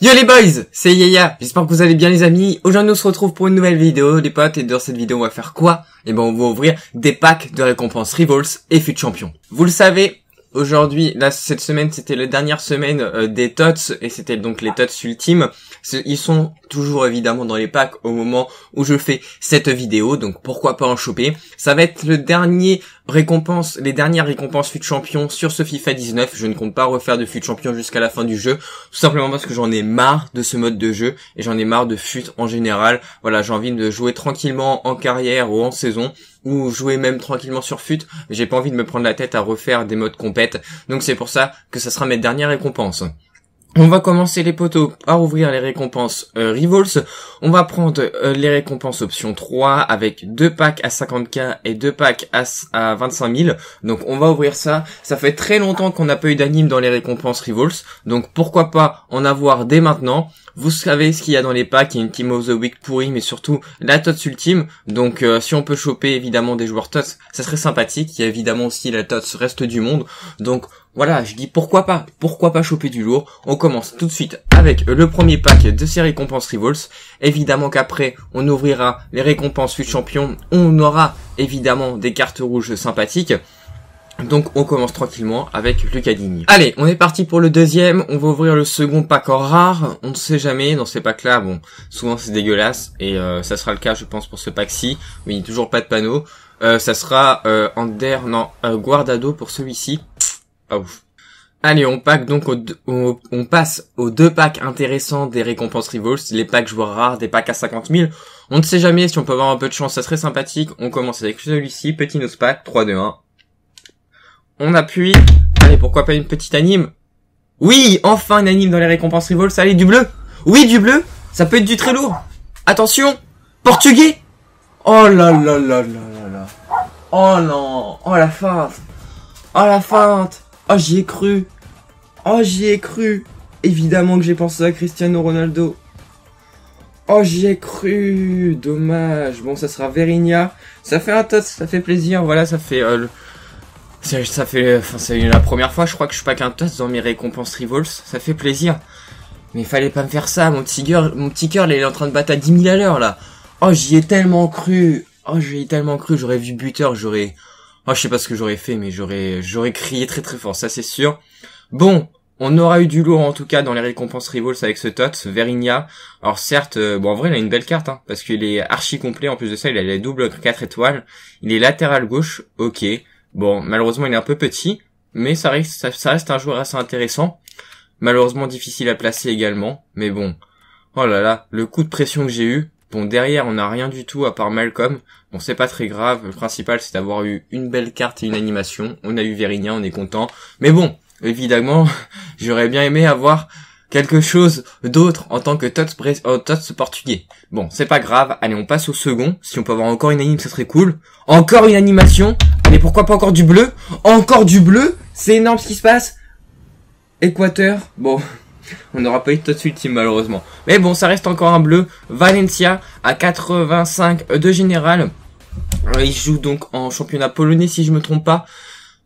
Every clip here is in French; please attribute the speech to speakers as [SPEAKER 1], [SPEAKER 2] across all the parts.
[SPEAKER 1] Yo les boys, c'est Yaya, j'espère que vous allez bien les amis, aujourd'hui on se retrouve pour une nouvelle vidéo des potes et dans cette vidéo on va faire quoi Eh ben on va ouvrir des packs de récompenses Revolts et Fut Champion. Vous le savez, aujourd'hui, là cette semaine c'était la dernière semaine euh, des tots et c'était donc les tots ultimes. Ils sont toujours évidemment dans les packs au moment où je fais cette vidéo, donc pourquoi pas en choper. Ça va être le dernier récompense, les dernières récompenses fut champion sur ce FIFA 19. Je ne compte pas refaire de fut champion jusqu'à la fin du jeu, tout simplement parce que j'en ai marre de ce mode de jeu et j'en ai marre de fut en général. Voilà, j'ai envie de jouer tranquillement en carrière ou en saison ou jouer même tranquillement sur fut. J'ai pas envie de me prendre la tête à refaire des modes compètes. Donc c'est pour ça que ça sera mes dernières récompenses. On va commencer les poteaux par ouvrir les récompenses euh, On va prendre euh, les récompenses option 3 avec deux packs à 50k et deux packs à, 25 000. Donc on va ouvrir ça. Ça fait très longtemps qu'on n'a pas eu d'anime dans les récompenses revolts. Donc pourquoi pas en avoir dès maintenant. Vous savez ce qu'il y a dans les packs. Il y a une Team of the Week pourrie mais surtout la TOTS ultime. Donc euh, si on peut choper évidemment des joueurs TOTS, ça serait sympathique. Il y a évidemment aussi la TOTS reste du monde. Donc voilà, je dis pourquoi pas, pourquoi pas choper du lourd. On commence tout de suite avec le premier pack de ces récompenses Revolts. Évidemment qu'après, on ouvrira les récompenses fut champion. On aura évidemment des cartes rouges sympathiques. Donc on commence tranquillement avec le Cadigny. Allez, on est parti pour le deuxième, on va ouvrir le second pack en rare, on ne sait jamais, dans ces packs-là, bon, souvent c'est dégueulasse, et euh, ça sera le cas je pense pour ce pack-ci, mais il a toujours pas de panneau, euh, ça sera euh, Ander, non, euh, Guardado pour celui-ci, ah, ouf. Allez, on pack donc on, passe aux deux packs intéressants des récompenses Rivals, les packs joueurs rares, des packs à 50 000. On ne sait jamais si on peut avoir un peu de chance, ça serait sympathique. On commence avec celui-ci, petit nos pack, 3, 2, 1. On appuie. Allez, pourquoi pas une petite anime Oui, enfin une anime dans les récompenses Rivals. Allez, du bleu Oui, du bleu Ça peut être du très lourd. Attention Portugais Oh là là là là là là Oh non Oh la feinte Oh la feinte Oh, j'y ai cru. Oh, j'y ai cru. Évidemment que j'ai pensé à Cristiano Ronaldo. Oh, j'y ai cru. Dommage. Bon, ça sera Verinia. Ça fait un toast, ça fait plaisir. Voilà, ça fait... Euh, ça, fait... Enfin, c'est la première fois, je crois que je suis pas qu'un toast dans mes récompenses rivals. Ça fait plaisir. Mais fallait pas me faire ça. Mon petit mon petit cœur, il est en train de battre à 10 000 à l'heure, là. Oh, j'y ai tellement cru. Oh, j'y ai tellement cru. J'aurais vu buteur, j'aurais... Oh je sais pas ce que j'aurais fait, mais j'aurais, j'aurais crié très très fort, ça c'est sûr. Bon, on aura eu du lourd en tout cas dans les récompenses Rivals avec ce tot, Verinia. Alors certes, euh, bon en vrai il a une belle carte, hein, parce qu'il est archi complet, en plus de ça il a les double 4 étoiles, il est latéral gauche, ok. Bon malheureusement il est un peu petit, mais ça reste, ça reste un joueur assez intéressant. Malheureusement difficile à placer également, mais bon. Oh là là, le coup de pression que j'ai eu, Bon, derrière, on n'a rien du tout à part Malcolm. Bon, c'est pas très grave. Le principal, c'est d'avoir eu une belle carte et une animation. On a eu Vérinia, on est content. Mais bon, évidemment, j'aurais bien aimé avoir quelque chose d'autre en tant que euh, Tots, portugais. Bon, c'est pas grave. Allez, on passe au second. Si on peut avoir encore une anime, ça serait cool. Encore une animation. Allez, pourquoi pas encore du bleu Encore du bleu C'est énorme ce qui se passe. Équateur. Bon. On n'aura pas eu de suite ultime malheureusement. Mais bon, ça reste encore un bleu. Valencia à 85 de général. Euh, il joue donc en championnat polonais si je me trompe pas.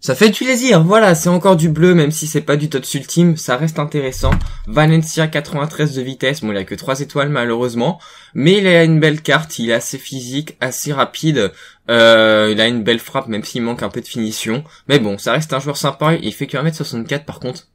[SPEAKER 1] Ça fait du plaisir, voilà, c'est encore du bleu, même si c'est pas du top ultime, ça reste intéressant. Valencia 93 de vitesse, bon il a que 3 étoiles malheureusement, mais il a une belle carte, il est assez physique, assez rapide, euh, il a une belle frappe même s'il manque un peu de finition. Mais bon, ça reste un joueur sympa, il fait que 1m64 par contre,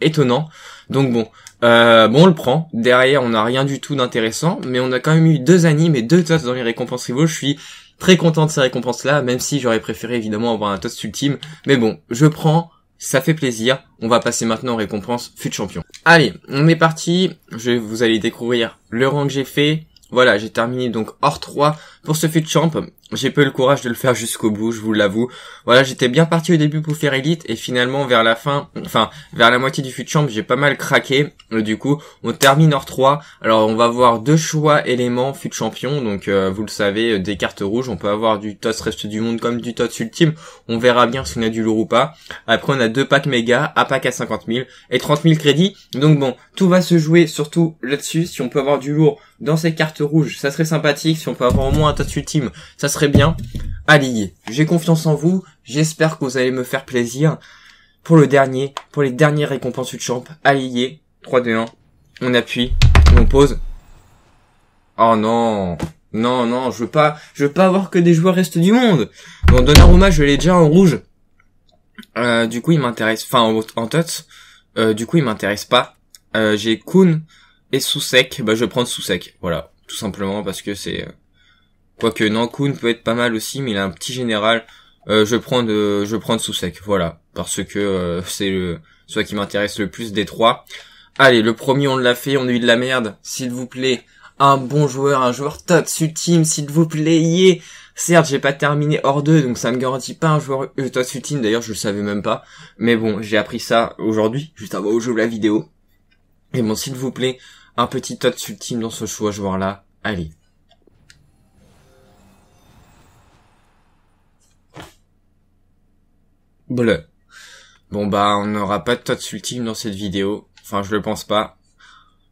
[SPEAKER 1] étonnant. Donc bon, euh, bon, on le prend. Derrière, on n'a rien du tout d'intéressant, mais on a quand même eu deux animes et deux toasts dans les récompenses rivaux. Je suis très content de ces récompenses-là, même si j'aurais préféré évidemment avoir un toast ultime. Mais bon, je prends, ça fait plaisir. On va passer maintenant aux récompenses fut champion. Allez, on est parti. Je vous allez découvrir le rang que j'ai fait. Voilà, j'ai terminé donc hors 3 pour ce fut champ. J'ai peu le courage de le faire jusqu'au bout, je vous l'avoue. Voilà, j'étais bien parti au début pour faire élite et finalement vers la fin, enfin vers la moitié du champ j'ai pas mal craqué. Euh, du coup, on termine hors 3. Alors on va avoir deux choix éléments fut champion. Donc euh, vous le savez, euh, des cartes rouges, on peut avoir du TOS reste du monde comme du TOS ultime. On verra bien si on a du lourd ou pas. Après on a deux packs méga, un pack à 50 000 et 30 000 crédits. Donc bon, tout va se jouer surtout là-dessus. Si on peut avoir du lourd dans ces cartes rouges, ça serait sympathique. Si on peut avoir au moins un tots ultime, ça serait Très bien allié, J'ai confiance en vous, j'espère que vous allez me faire plaisir. Pour le dernier, pour les dernières récompenses du champ, allié. 3, 2, 1, on appuie, on pose. Oh non non, non, je veux pas, je veux pas avoir que des joueurs restent du monde. Bon, Donnarumma, je l'ai déjà en rouge. Euh, du coup, il m'intéresse, enfin, en, en tot. Euh, du coup, il m'intéresse pas. Euh, j'ai Kuhn et Sousek. Bah, je vais prendre sec. Voilà. Tout simplement parce que c'est, Quoique Nankun peut être pas mal aussi, mais il a un petit général. Euh, je prends de, je prends sous-sec, voilà, parce que euh, c'est le, soit qui m'intéresse le plus des trois. Allez, le premier on l'a fait, on a eu de la merde, s'il vous plaît. Un bon joueur, un joueur top, ultime, s'il vous plaît, Certes, Certes, j'ai pas terminé hors deux donc ça me garantit pas un joueur euh, ultime, d'ailleurs je le savais même pas. Mais bon, j'ai appris ça aujourd'hui, juste avant au jeu de la vidéo. Et bon, s'il vous plaît, un petit tot ultime dans ce choix joueur là. Allez, Bleu. Bon bah on n'aura pas de totes ultimes dans cette vidéo. Enfin je le pense pas.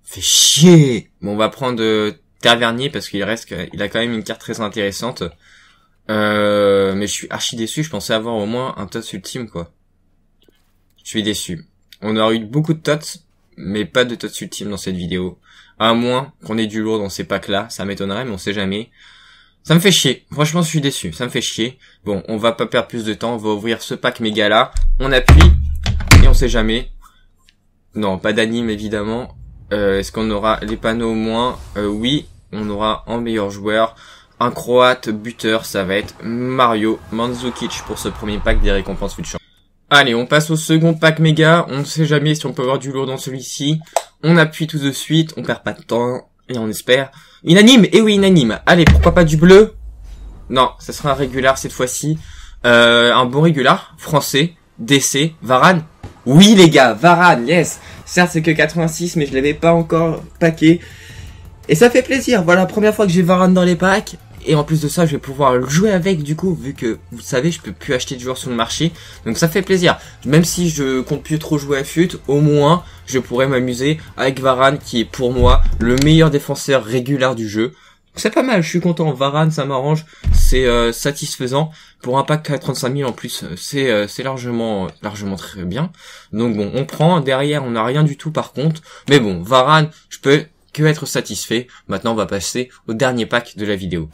[SPEAKER 1] Fait chier Bon on va prendre euh, Tavernier parce qu'il reste il a quand même une carte très intéressante. Euh, mais je suis archi déçu, je pensais avoir au moins un TOTS ultime quoi. Je suis déçu. On aura eu beaucoup de totes, mais pas de totes ultime dans cette vidéo. À moins qu'on ait du lourd dans ces packs là, ça m'étonnerait mais on sait jamais. Ça me fait chier. Franchement, je suis déçu. Ça me fait chier. Bon, on va pas perdre plus de temps. On va ouvrir ce pack méga là. On appuie. Et on sait jamais. Non, pas d'anime évidemment. Euh, est-ce qu'on aura les panneaux au moins euh, Oui, on aura un meilleur joueur. Un croate buteur, ça va être Mario Manzukic pour ce premier pack des récompenses futures. Allez, on passe au second pack méga. On ne sait jamais si on peut avoir du lourd dans celui-ci. On appuie tout de suite, on perd pas de temps. Et on espère. Inanime, eh oui, inanime. Allez, pourquoi pas du bleu Non, ça sera un régular cette fois-ci. Euh, un bon régular, français, DC, Varane. Oui les gars, Varane, yes Certes c'est que 86, mais je l'avais pas encore packé. Et ça fait plaisir, voilà première fois que j'ai Varane dans les packs. Et en plus de ça, je vais pouvoir le jouer avec du coup, vu que vous savez, je peux plus acheter de joueurs sur le marché. Donc ça fait plaisir. Même si je compte plus trop jouer à FUT, au moins je pourrais m'amuser avec Varane qui est pour moi le meilleur défenseur régulier du jeu. C'est pas mal, je suis content. Varane, ça m'arrange, c'est euh, satisfaisant. Pour un pack à 35 000 en plus, euh, euh, c'est largement largement très bien. Donc bon, on prend. Derrière, on n'a rien du tout par contre. Mais bon, Varane, je peux que être satisfait. Maintenant, on va passer au dernier pack de la vidéo.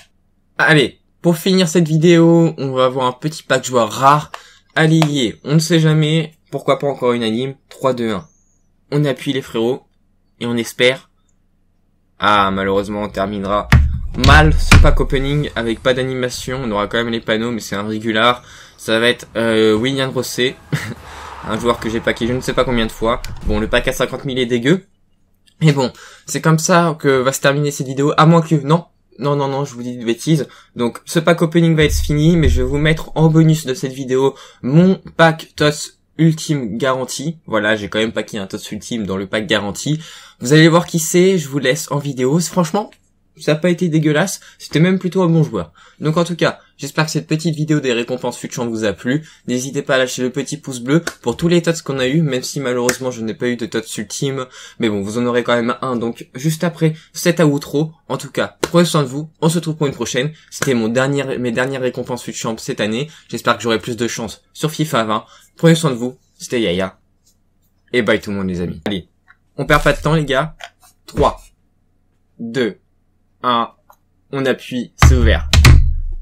[SPEAKER 1] Ah, allez, pour finir cette vidéo, on va avoir un petit pack joueur rare. Allez, on ne sait jamais, pourquoi pas encore une anime. 3, 2, 1. On appuie les frérots, et on espère. Ah, malheureusement, on terminera mal ce pack opening avec pas d'animation. On aura quand même les panneaux, mais c'est un régular. Ça va être euh, William Rosset, un joueur que j'ai packé je ne sais pas combien de fois. Bon, le pack à 50 000 est dégueu. Mais bon, c'est comme ça que va se terminer cette vidéo, à moins que... Non, non, non, non, je vous dis de bêtises. Donc, ce pack opening va être fini, mais je vais vous mettre en bonus de cette vidéo mon pack TOS ultime garantie Voilà, j'ai quand même packé un TOS ultime dans le pack garantie Vous allez voir qui c'est, je vous laisse en vidéo. Franchement, ça n'a pas été dégueulasse, c'était même plutôt un bon joueur. Donc, en tout cas, J'espère que cette petite vidéo des récompenses future vous a plu. N'hésitez pas à lâcher le petit pouce bleu pour tous les tots qu'on a eu, même si malheureusement je n'ai pas eu de tots ultime. Mais bon, vous en aurez quand même un, donc juste après cet outro. En tout cas, prenez soin de vous. On se retrouve pour une prochaine. C'était mon dernier, mes dernières récompenses futchamps cette année. J'espère que j'aurai plus de chance sur FIFA 20. Prenez soin de vous. C'était Yaya. Et bye tout le monde les amis. Allez, on perd pas de temps les gars. 3, 2, 1, on appuie, c'est ouvert.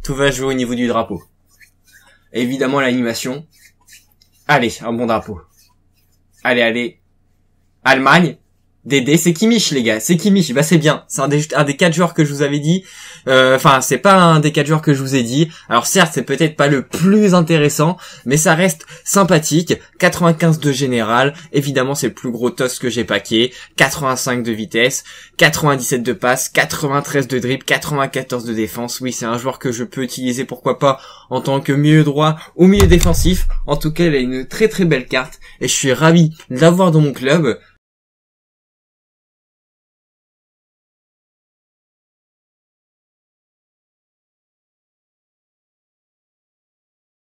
[SPEAKER 1] Tout va jouer au niveau du drapeau. évidemment, l'animation. Allez, un bon drapeau. Allez, allez. Allemagne. Dédé, c'est Kimich les gars, c'est Kimich, bah c'est bien, c'est un des, un des quatre joueurs que je vous avais dit, euh, enfin c'est pas un des quatre joueurs que je vous ai dit, alors certes c'est peut-être pas le plus intéressant, mais ça reste sympathique, 95 de général, évidemment c'est le plus gros toss que j'ai paqué, 85 de vitesse, 97 de passe, 93 de dribble, 94 de défense, oui c'est un joueur que je peux utiliser pourquoi pas en tant que milieu droit ou milieu défensif, en tout cas il a une très très belle carte, et je suis ravi d'avoir dans mon club,